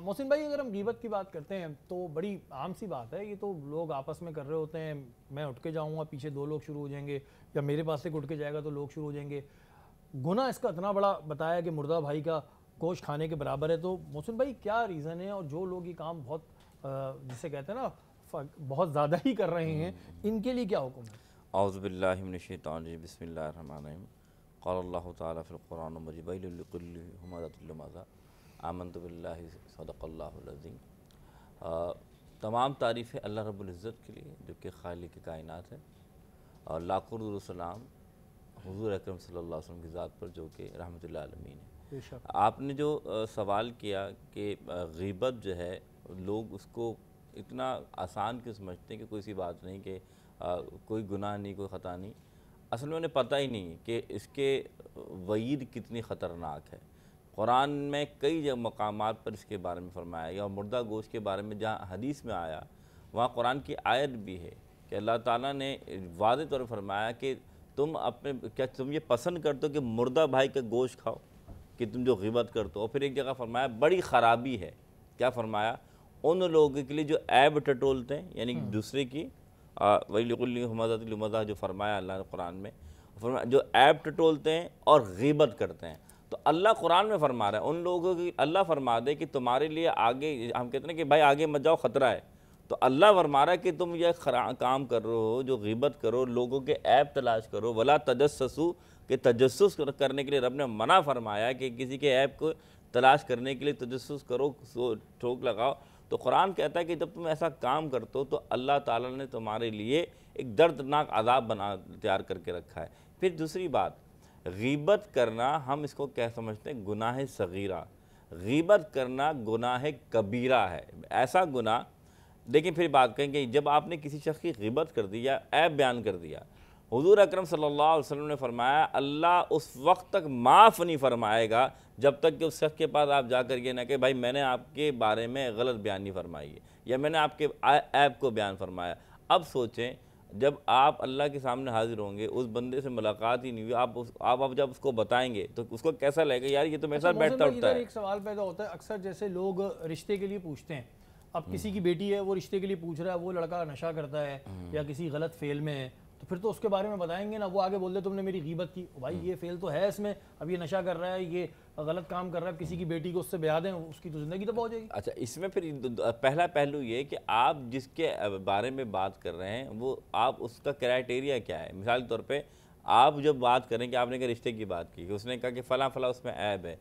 मोहसिन भाई अगर हम गीबत की बात करते हैं तो बड़ी आम सी बात है ये तो लोग आपस में कर रहे होते हैं मैं उठ के जाऊँगा पीछे दो लोग शुरू हो जाएंगे या मेरे पास से उठ के जाएगा तो लोग शुरू हो जाएंगे गुना इसका इतना बड़ा बताया कि मुर्दा भाई का कोश खाने के बराबर है तो मोहसिन भाई क्या रीज़न है और जो लोग ये काम बहुत जिसे कहते हैं ना बहुत ज़्यादा ही कर रहे हैं हम्म। इनके लिए क्या हुक्म है अवज़बिल्लाशैतान बसमिल्लर आमंतबिल्ला सदक़ल्लाज़ीम तमाम तारीफ़ें अल्लाह रब्ज़त के लिए जो कि खाली की कायनत है और लाकुरसलाम हजूर अक्रम सल्ला वसम की ज़ात पर जो कि रहमत आलमीन है आपने जो सवाल किया कि गीबत जो है लोग उसको इतना आसान क्यों समझते हैं कि कोई सी बात नहीं कि कोई गुनाह नहीं कोई ख़ता नहीं असल में उन्हें पता ही नहीं कि इसके वईद कितनी ख़तरनाक है कुरान में कई जगह मकाम पर इसके बारे में फरमाया गया और मुर्दा गोश के बारे में जहाँ हदीस में आया वहाँ कुरान की आयत भी है कि अल्लाह ताला ने वाद तौर फरमाया कि तुम अपने क्या तुम ये पसंद करते हो कि मुर्दा भाई का गोश खाओ कि तुम जो गिबत करते हो और फिर एक जगह फरमाया बड़ी ख़राबी है क्या फरमाया उन लोगों के लिए जो ऐब टटोलते हैं यानी हम्म। दूसरे की वहीमदातमदा जो फरमाया अल्लाह कुरान में फरमाया जो ऐब टटोलते हैं और गिबत करते हैं तो अल्लाह कुरान में फरमा रहा है उन लोगों की अल्लाह फरमा दे कि तुम्हारे लिए आगे हम कहते हैं कि भाई आगे मत जाओ ख़तरा है तो अल्लाह फरमा रहा है कि तुम यह काम कर रहे हो जो गिबत करो लोगों के ऐप तलाश करो वला तजस्सु के तजस्स करने के लिए रब ने मना फरमाया कि किसी के ऐप को तलाश करने के लिए तजस्स करो ठोक लगाओ तो कुरान कहता है कि जब तुम ऐसा काम करते हो तो अल्लाह ताला ने तुम्हारे लिए एक दर्दनाक आदाब बना तैयार करके रखा है फिर दूसरी बात गीबत करना हम इसको क्या समझते हैं गुनाह सगीरा गीबत करना गुनाह कबीरा है ऐसा गुनाह देखिए फिर बात करेंगे जब आपने किसी शख्स की गीबत कर दी या ऐब बयान कर दिया हुजूर अकरम सल्लल्लाहु अलैहि वसल्लम ने फरमाया अल्लाह उस वक्त तक माफ़ नहीं फरमाएगा जब तक कि उस शख्स के पास आप जाकर ये ना कि भाई मैंने आपके बारे में गलत बयान नहीं फरमाई है या मैंने आपके ऐब को बयान फरमाया अब सोचें जब आप अल्लाह के सामने हाजिर होंगे उस बंदे से मुलाकात ही नहीं हुई आप उस, आप आप जब उसको बताएंगे तो उसको कैसा लगेगा यार ये तो मेरे अच्छा, साथ बैठता उठता है एक सवाल पैदा होता है अक्सर जैसे लोग रिश्ते के लिए पूछते हैं अब हम्म। किसी की बेटी है वो रिश्ते के लिए पूछ रहा है वो लड़का नशा करता है हम्म। या किसी गलत फेल में है तो फिर तो उसके बारे में बताएंगे ना वो आगे बोल दे तुमने मेरी गीबत की भाई हम्म। ये फेल तो है इसमें अब ये नशा कर रहा है ये गलत काम कर रहा है किसी की बेटी को उससे ब्याह दें उसकी तो ज़िंदगी तो जाएगी अच्छा इसमें फिर पहला पहलू ये कि आप जिसके बारे में बात कर रहे हैं वो आप उसका क्राइटेरिया क्या है मिसाल के तौर पर आप जब बात करें कि आपने कहा रिश्ते की बात की कि उसने कहा कि फ़ला फ़लाँ उसमें ऐब है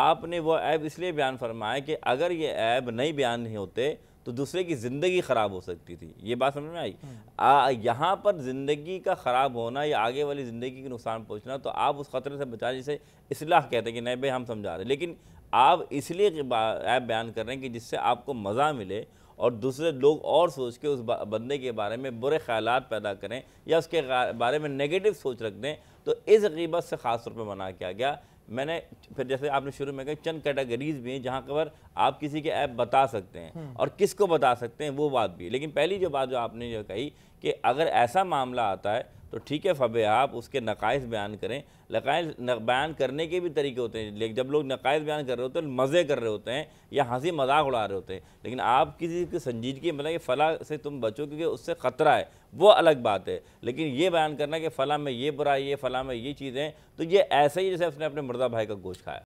आपने वो ऐब इसलिए बयान फरमाया कि अगर ये ऐब नहीं बयान नहीं होते तो दूसरे की ज़िंदगी ख़राब हो सकती थी ये बात समझ में आई हम्म। यहाँ पर ज़िंदगी का ख़राब होना या आगे वाली ज़िंदगी के नुकसान पहुँचना तो आप उस ख़तरे से बचाने जिसे इसलाह कहते हैं कि नहीं भाई हम समझा रहे लेकिन आप इसलिए ऐप बयान कर रहे हैं कि जिससे आपको मज़ा मिले और दूसरे लोग और सोच के उस बंदे के बारे में बुरे ख्याल पैदा करें या उसके बारे में नेगेटिव सोच रख दें तो इस गीबत से ख़ास तौर पर मना किया गया मैंने फिर जैसे आपने शुरू में कहा चंद कैटेगरीज भी हैं जहाँ पर आप किसी के ऐप बता सकते हैं हम्म। और किसको बता सकते हैं वो बात भी लेकिन पहली जो बात जो आपने जो कही कि अगर ऐसा मामला आता है तो ठीक है फबे आप उसके नकाइस बयान करें नकाइस बयान करने के भी तरीके होते हैं लेकिन जब लोग नकाइस बयान कर रहे होते हैं मज़े कर रहे होते हैं या हंसी मजाक उड़ा रहे होते हैं लेकिन आप किसी की संजीदगी मतलब फ़ला से तुम बचो क्योंकि उससे ख़तरा है वो अलग बात है लेकिन ये बयान करना कि फ़ला में ये बुरा ये फ़ला में ये चीज़ें तो ये ऐसे ही जैसे उसने अपने मुर्दा भाई का गोश्त खाया